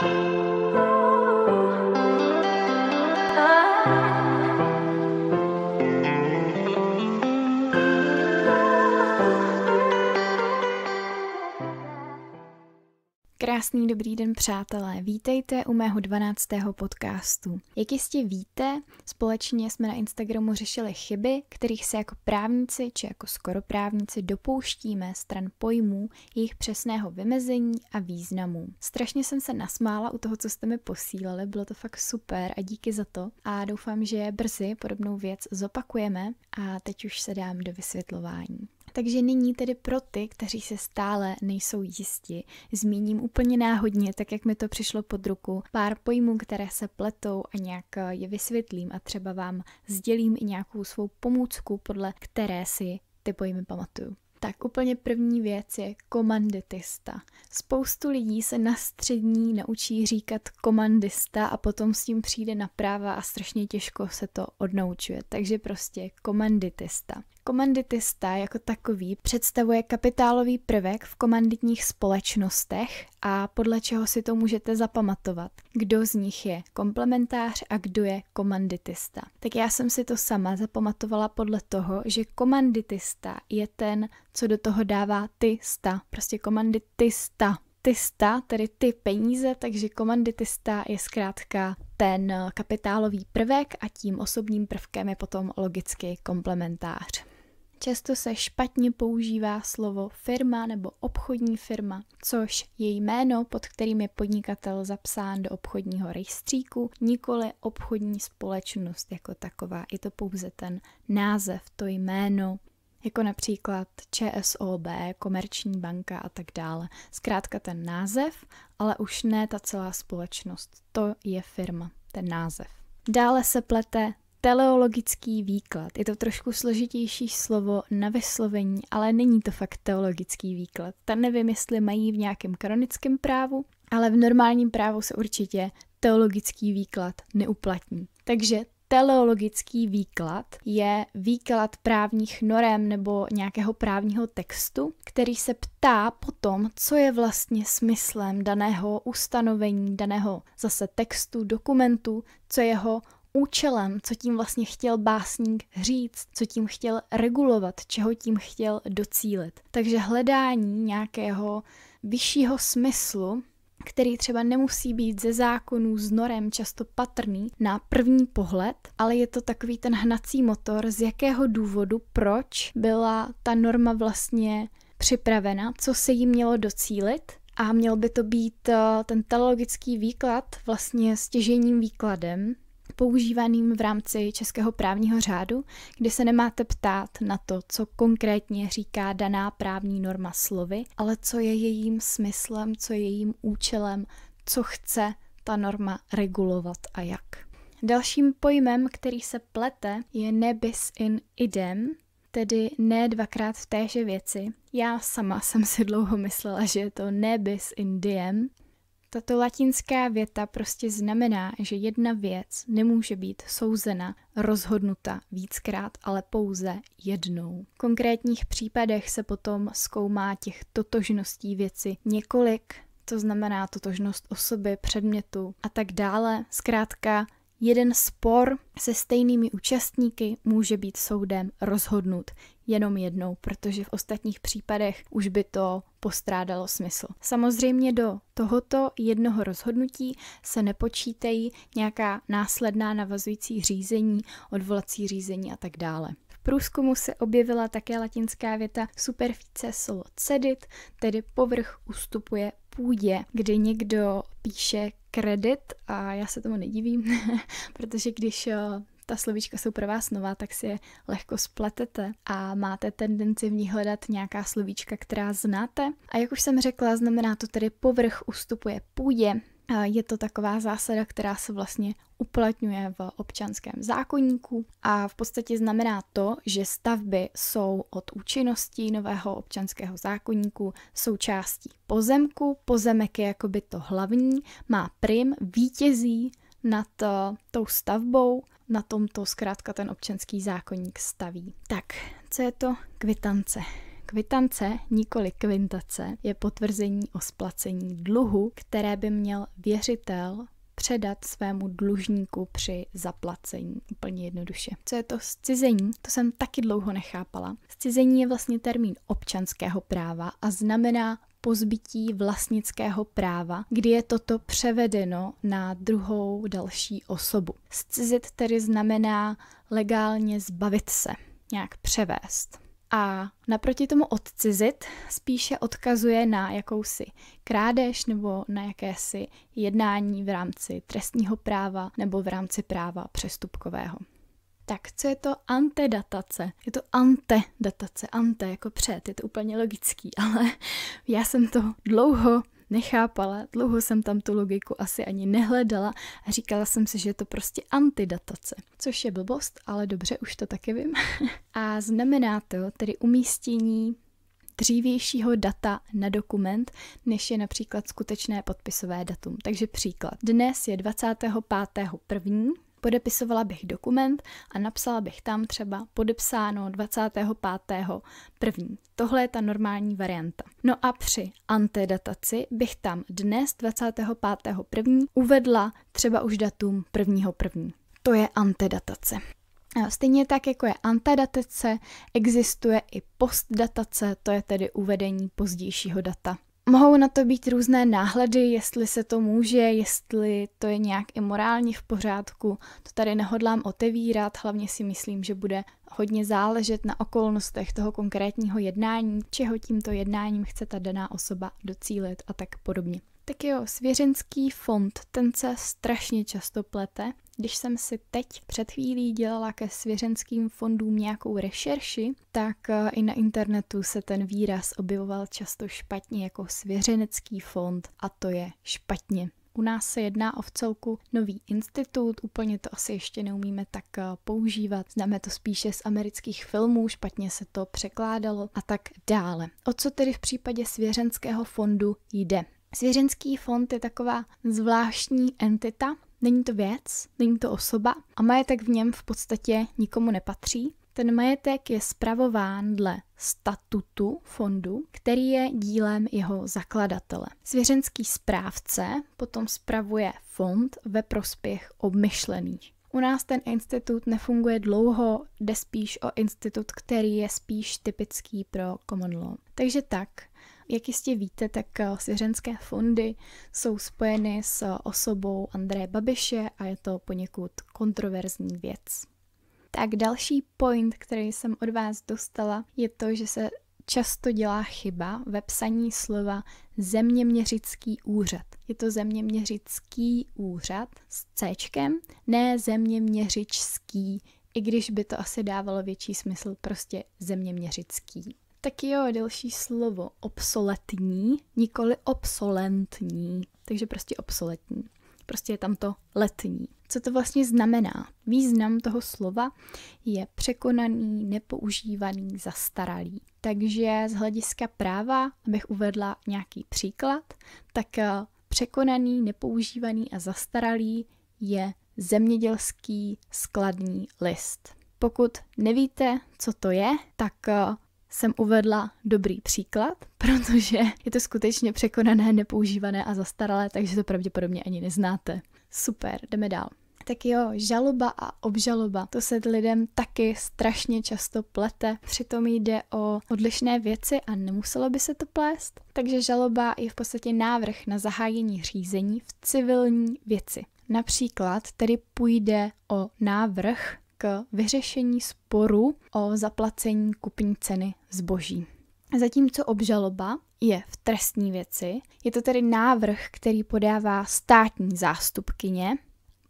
Música Krásný dobrý den, přátelé. Vítejte u mého 12. podcastu. Jak jistě víte, společně jsme na Instagramu řešili chyby, kterých se jako právníci či jako skoro právníci dopouštíme stran pojmů, jejich přesného vymezení a významů. Strašně jsem se nasmála u toho, co jste mi posílali, bylo to fakt super a díky za to. A doufám, že brzy podobnou věc zopakujeme a teď už se dám do vysvětlování. Takže nyní tedy pro ty, kteří se stále nejsou jisti, zmíním úplně náhodně, tak jak mi to přišlo pod ruku, pár pojmů, které se pletou a nějak eh, je vysvětlím a třeba vám sdělím i nějakou svou pomůcku, podle které si ty pojmy pamatuju. Tak úplně první věc je komanditista. Spoustu lidí se na střední naučí říkat komandista a potom s tím přijde na práva a strašně těžko se to odnaučuje. Takže prostě komanditista. Komanditista jako takový představuje kapitálový prvek v komanditních společnostech a podle čeho si to můžete zapamatovat, kdo z nich je komplementář a kdo je komanditista. Tak já jsem si to sama zapamatovala podle toho, že komanditista je ten, co do toho dává ty sta, prostě komanditista. Tista, tedy ty peníze, takže komanditista je zkrátka ten kapitálový prvek a tím osobním prvkem je potom logicky komplementář. Často se špatně používá slovo firma nebo obchodní firma, což je jméno, pod kterým je podnikatel zapsán do obchodního rejstříku, nikoli obchodní společnost jako taková. Je to pouze ten název, to jméno, jako například ČSOB, Komerční banka a tak dále. Zkrátka ten název, ale už ne ta celá společnost. To je firma, ten název. Dále se plete teleologický výklad. Je to trošku složitější slovo na vyslovení, ale není to fakt teologický výklad. Ta nevím, jestli mají v nějakém kanonickém právu, ale v normálním právu se určitě teologický výklad neuplatní. Takže teleologický výklad je výklad právních norem nebo nějakého právního textu, který se ptá potom, co je vlastně smyslem daného ustanovení, daného zase textu, dokumentu, co jeho účelem, co tím vlastně chtěl básník říct, co tím chtěl regulovat, čeho tím chtěl docílit. Takže hledání nějakého vyššího smyslu, který třeba nemusí být ze zákonů s norem často patrný na první pohled, ale je to takový ten hnací motor, z jakého důvodu, proč byla ta norma vlastně připravena, co se jí mělo docílit a měl by to být eh, ten teologický výklad vlastně stěžením výkladem používaným v rámci českého právního řádu, kdy se nemáte ptát na to, co konkrétně říká daná právní norma slovy, ale co je jejím smyslem, co je jejím účelem, co chce ta norma regulovat a jak. Dalším pojmem, který se plete, je nebis in idem, tedy ne dvakrát v téže věci. Já sama jsem si dlouho myslela, že je to nebis in diem, tato latinská věta prostě znamená, že jedna věc nemůže být souzena, rozhodnuta víckrát, ale pouze jednou. V konkrétních případech se potom zkoumá těch totožností věci několik, to znamená totožnost osoby, předmětu a tak dále. Zkrátka, jeden spor se stejnými účastníky může být soudem rozhodnut jenom jednou, protože v ostatních případech už by to postrádalo smysl. Samozřejmě do tohoto jednoho rozhodnutí se nepočítají nějaká následná navazující řízení, odvolací řízení a tak dále V průzkumu se objevila také latinská věta superfice solo cedit, tedy povrch ustupuje půdě, kdy někdo píše kredit a já se tomu nedivím, protože když eh, ta slovíčka jsou pro vás nová, tak si je lehko spletete a máte tendenci v ní hledat nějaká slovíčka, která znáte. A jak už jsem řekla, znamená to tedy povrch ustupuje půdě, je to taková zásada, která se vlastně uplatňuje v občanském zákonníku a v podstatě znamená to, že stavby jsou od účinnosti nového občanského zákonníku součástí pozemku. Pozemek je jakoby to hlavní, má prim, vítězí nad eh, tou stavbou na tomto zkrátka ten občanský zákonník staví. Tak, co je to kvitance? Kvitance, nikoli kvintace, je potvrzení o splacení dluhu, které by měl věřitel předat svému dlužníku při zaplacení. Úplně jednoduše. Co je to scizení? To jsem taky dlouho nechápala. Scizení je vlastně termín občanského práva a znamená pozbytí vlastnického práva, kdy je toto převedeno na druhou další osobu. Scizit tedy znamená legálně zbavit se, nějak převést. A naproti tomu odcizit spíše odkazuje na jakousi krádež nebo na jakési jednání v rámci trestního práva nebo v rámci práva přestupkového. Tak, co je to antedatace? Je to antedatace, ante jako před, je to úplně logický, ale já jsem to dlouho nechápala, dlouho jsem tam tu logiku asi ani nehledala a říkala jsem si, že je to prostě antidatace, což je blbost, ale dobře, už to taky vím. a znamená to tedy umístění dřívějšího data na dokument, než je například skutečné podpisové datum. Takže příklad. Dnes je Podepisovala bych dokument a napsala bych tam třeba podepsáno 25. první. Tohle je ta normální varianta. No a při antedataci bych tam dnes 25. první uvedla třeba už datum 1. první. To je antedatace. Stejně tak, jako je antedatace, existuje i postdatace, to je tedy uvedení pozdějšího data. Mohou na to být různé náhledy, jestli se to může, jestli to je nějak morálně v pořádku. To tady nehodlám otevírat, hlavně si myslím, že bude hodně záležet na okolnostech toho konkrétního jednání, čeho tímto jednáním chce ta daná osoba docílit a tak podobně. Tak jo, svěřenský fond, ten se strašně často plete. Když jsem si teď před chvílí dělala ke svěřenským fondům nějakou rešerši, tak eh, i na internetu se ten výraz objevoval často špatně jako svěřenecký fond a to je špatně. U nás se jedná o vcelku nový institut, úplně to asi ještě neumíme tak eh, používat. Známe to spíše z amerických filmů, špatně se to překládalo a tak dále. O co tedy v případě svěřenského fondu jde? Svěřenský fond je taková zvláštní entita, Není to věc, není to osoba a majetek v něm v podstatě nikomu nepatří. Ten majetek je spravován dle statutu fondu, který je dílem jeho zakladatele. Svěřenský správce potom spravuje fond ve prospěch obmyšlených. U nás ten institut nefunguje dlouho, jde spíš o institut, který je spíš typický pro common law. Takže tak, jak jistě víte, tak eh, svěřenské fondy jsou spojeny s eh, osobou Andreje Babiše a je to poněkud kontroverzní věc. Tak další point, který jsem od vás dostala, je to, že se často dělá chyba ve psaní slova zeměměřický úřad. Je to zeměměřický úřad s C, ne zeměměřičský, i když by to asi dávalo větší smysl prostě zeměměřický taky jo, další slovo. Obsoletní, nikoli obsolentní. Takže prostě obsoletní. Prostě je tam to letní. Co to vlastně znamená? Význam toho slova je překonaný, nepoužívaný, zastaralý. Takže z hlediska práva, abych uvedla nějaký příklad, tak eh, překonaný, nepoužívaný a zastaralý je zemědělský skladní list. Pokud nevíte, co to je, tak eh, jsem uvedla dobrý příklad, protože je to skutečně překonané, nepoužívané a zastaralé, takže to pravděpodobně ani neznáte. Super, jdeme dál. Tak jo, žaloba a obžaloba, to se lidem taky strašně často plete. Přitom jde o odlišné věci a nemuselo by se to plést. Takže žaloba je v podstatě návrh na zahájení řízení v civilní věci. Například tedy půjde o návrh k vyřešení sporu o zaplacení kupní ceny zboží. Zatímco obžaloba je v trestní věci, je to tedy návrh, který podává státní zástupkyně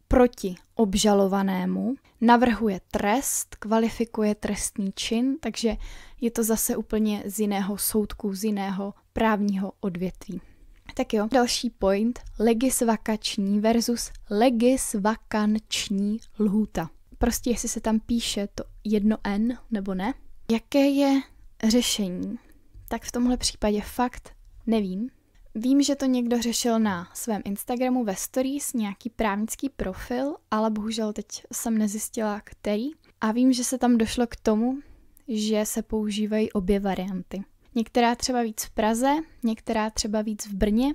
proti obžalovanému, navrhuje trest, kvalifikuje trestný čin, takže je to zase úplně z jiného soudku, z jiného právního odvětví. Tak jo, další point, legisvakační versus legisvakanční lhůta prostě jestli se tam píše to jedno N nebo ne. Jaké je řešení? Tak v tomhle případě fakt nevím. Vím, že to někdo řešil na svém Instagramu ve stories, nějaký právnický profil, ale bohužel teď jsem nezjistila, který. A vím, že se tam došlo k tomu, že se používají obě varianty. Některá třeba víc v Praze, některá třeba víc v Brně,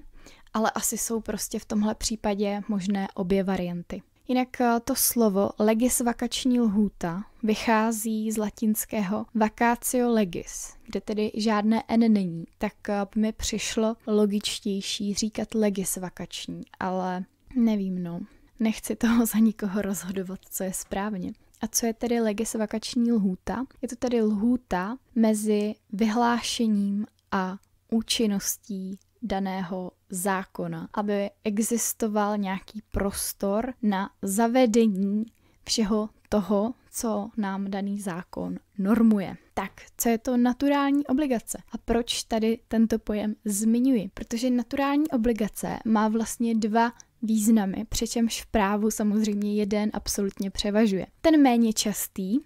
ale asi jsou prostě v tomhle případě možné obě varianty. Jinak eh, to slovo legisvakační lhůta vychází z latinského vacatio legis, kde tedy žádné n není, tak eh, mi přišlo logičtější říkat legisvakační, ale nevím no. Nechci toho za nikoho rozhodovat, co je správně. A co je tedy legisvakační lhůta? Je to tedy lhůta mezi vyhlášením a účinností daného zákona, aby existoval nějaký prostor na zavedení všeho toho, co nám daný zákon normuje. Tak, co je to naturální obligace? A proč tady tento pojem zmiňuji? Protože naturální obligace má vlastně dva významy, přičemž v právu samozřejmě jeden absolutně převažuje. Ten méně častý,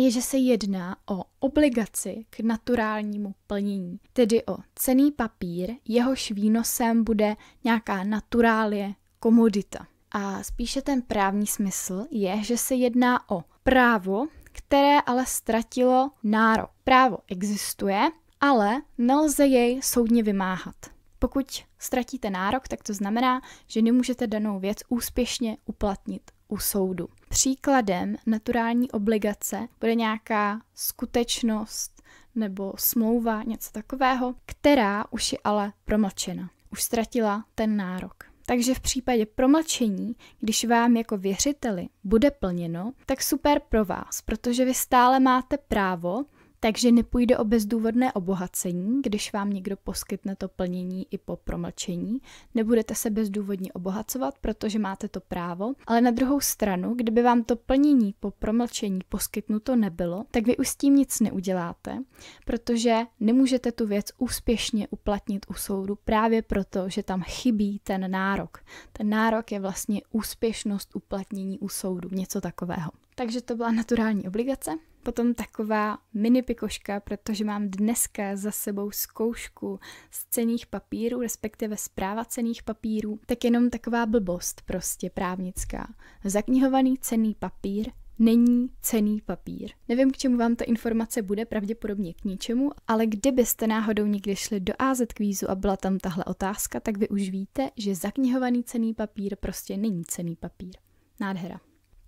je, že se jedná o obligaci k naturálnímu plnění, tedy o cený papír, jehož výnosem bude nějaká naturálie komodita. A spíše ten právní smysl je, že se jedná o právo, které ale ztratilo nárok. Právo existuje, ale nelze jej soudně vymáhat. Pokud ztratíte nárok, tak to znamená, že nemůžete danou věc úspěšně uplatnit u soudu. Příkladem naturální obligace bude nějaká skutečnost nebo smlouva, něco takového, která už je ale promlčena. Už ztratila ten nárok. Takže v případě promlčení, když vám jako věřiteli bude plněno, tak super pro vás, protože vy stále máte právo takže nepůjde o bezdůvodné obohacení, když vám někdo poskytne to plnění i po promlčení. Nebudete se bezdůvodně obohacovat, protože máte to právo, ale na druhou stranu, kdyby vám to plnění po promlčení poskytnuto nebylo, tak vy už s tím nic neuděláte, protože nemůžete tu věc úspěšně uplatnit u soudu právě proto, že tam chybí ten nárok. Ten nárok je vlastně úspěšnost uplatnění u soudu, něco takového. Takže to byla naturální obligace. Potom taková mini pikoška, protože mám dneska za sebou zkoušku z cených papírů, respektive zpráva cených papírů, tak jenom taková blbost prostě právnická. Zaknihovaný cený papír není cený papír. Nevím, k čemu vám ta informace bude, pravděpodobně k ničemu, ale kdybyste náhodou někdy šli do AZ kvízu a byla tam tahle otázka, tak vy už víte, že zaknihovaný cený papír prostě není cený papír. Nádhera.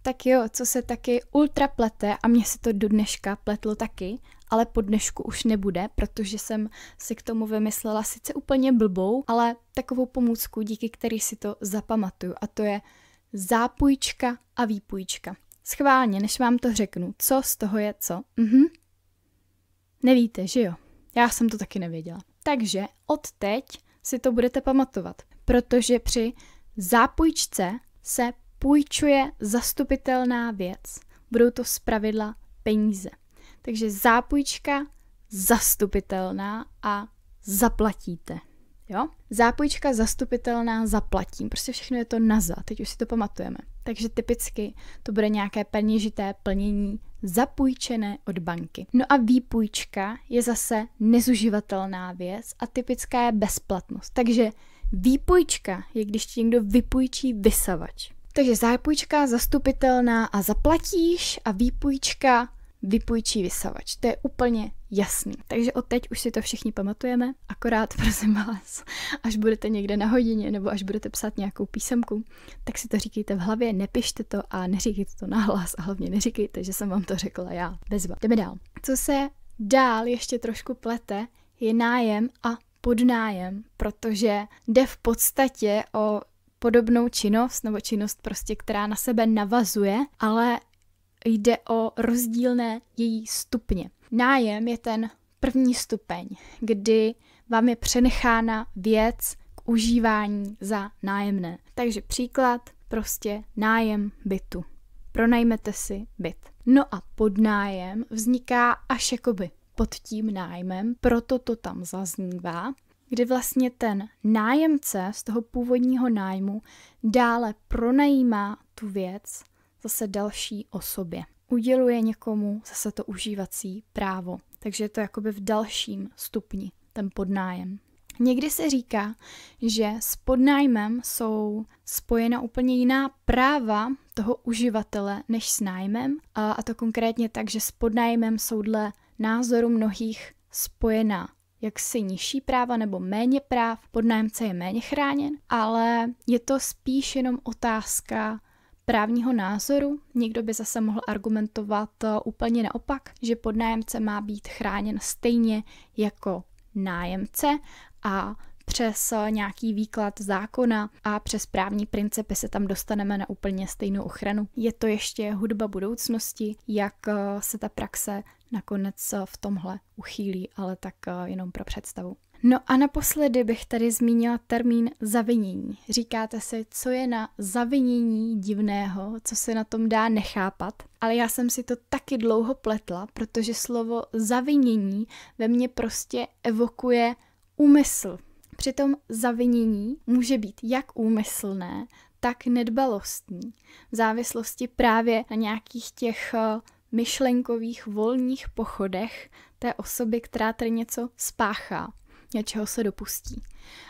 Tak jo, co se taky ultra plete a mě se to do dneška pletlo taky, ale po dnešku už nebude, protože jsem si k tomu vymyslela sice úplně blbou, ale takovou pomůcku, díky který si to zapamatuju a to je zápůjčka a výpůjčka. Schválně, než vám to řeknu, co z toho je co. Mhm. Nevíte, že jo? Já jsem to taky nevěděla. Takže od teď si to budete pamatovat, protože při zápůjčce se půjčuje zastupitelná věc. Budou to zpravidla peníze. Takže zápůjčka zastupitelná a zaplatíte. Jo? Zápůjčka zastupitelná zaplatím. Prostě všechno je to naza, teď už si to pamatujeme. Takže typicky to bude nějaké peněžité plnění zapůjčené od banky. No a výpůjčka je zase nezuživatelná věc a typická je bezplatnost. Takže výpůjčka je, když ti někdo vypůjčí vysavač. Takže zápůjčka zastupitelná a zaplatíš a výpůjčka vypůjčí vysavač. To je úplně jasný. Takže od teď už si to všichni pamatujeme, akorát prosím vás, až budete někde na hodině nebo až budete psát nějakou písemku, tak si to říkejte v hlavě, nepište to a neříkejte to nahlas a hlavně neříkejte, že jsem vám to řekla já. Bezva. Jdeme dál. Co se dál ještě trošku plete, je nájem a podnájem, protože jde v podstatě o podobnou činnost nebo činnost prostě, která na sebe navazuje, ale jde o rozdílné její stupně. Nájem je ten první stupeň, kdy vám je přenechána věc k užívání za nájemné. Takže příklad, prostě nájem bytu. Pronajmete si byt. No a podnájem vzniká až jakoby pod tím nájmem, proto to tam zaznívá kdy vlastně ten nájemce z toho původního nájmu dále pronajímá tu věc zase další osobě. Uděluje někomu zase to užívací právo. Takže je to jakoby v dalším stupni, ten podnájem. Někdy se říká, že s podnájmem jsou spojena úplně jiná práva toho uživatele než s nájmem, a to konkrétně tak, že s podnájmem jsou dle názoru mnohých spojena jaksi nižší práva nebo méně práv, podnájemce je méně chráněn, ale je to spíš jenom otázka právního názoru. Někdo by zase mohl argumentovat eh, úplně naopak, že podnájemce má být chráněn stejně jako nájemce a přes eh, nějaký výklad zákona a přes právní principy se tam dostaneme na úplně stejnou ochranu. Je to ještě hudba budoucnosti, jak eh, se ta praxe nakonec eh, v tomhle uchýlí, ale tak jenom pro představu. No a naposledy bych tady zmínila termín zavinění. Říkáte si, co je na zavinění divného, co se na tom dá nechápat, ale já jsem si to taky dlouho pletla, protože slovo zavinění ve mně prostě evokuje úmysl, Přitom zavinění může být jak úmyslné, tak nedbalostní. V závislosti právě na nějakých těch eh, myšlenkových volných pochodech té osoby, která tady něco spáchá, něčeho se dopustí.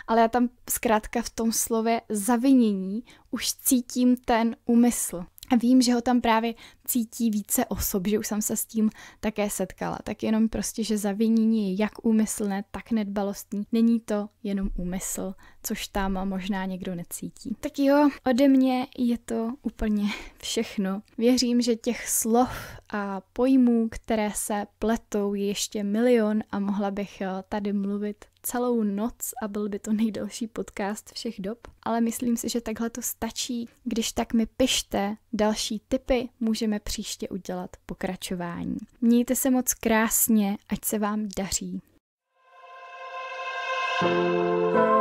Ale já tam zkrátka v tom slově zavinění už cítím ten úmysl. A vím, že ho tam právě cítí více osob, že už jsem se s tím také setkala. Tak jenom prostě, že zavinění je jak úmyslné, tak nedbalostní. Není to jenom úmysl, což tam možná někdo necítí. Tak jo, ode mě je to úplně všechno. Věřím, že těch slov a pojmů, které se pletou, je ještě milion a mohla bych eh, tady mluvit celou noc a byl by to nejdelší podcast všech dob. Ale myslím si, že takhle to stačí. Když tak mi pište další tipy, můžeme můžeme příště udělat pokračování. Mějte se moc krásně, ať se vám daří. thank you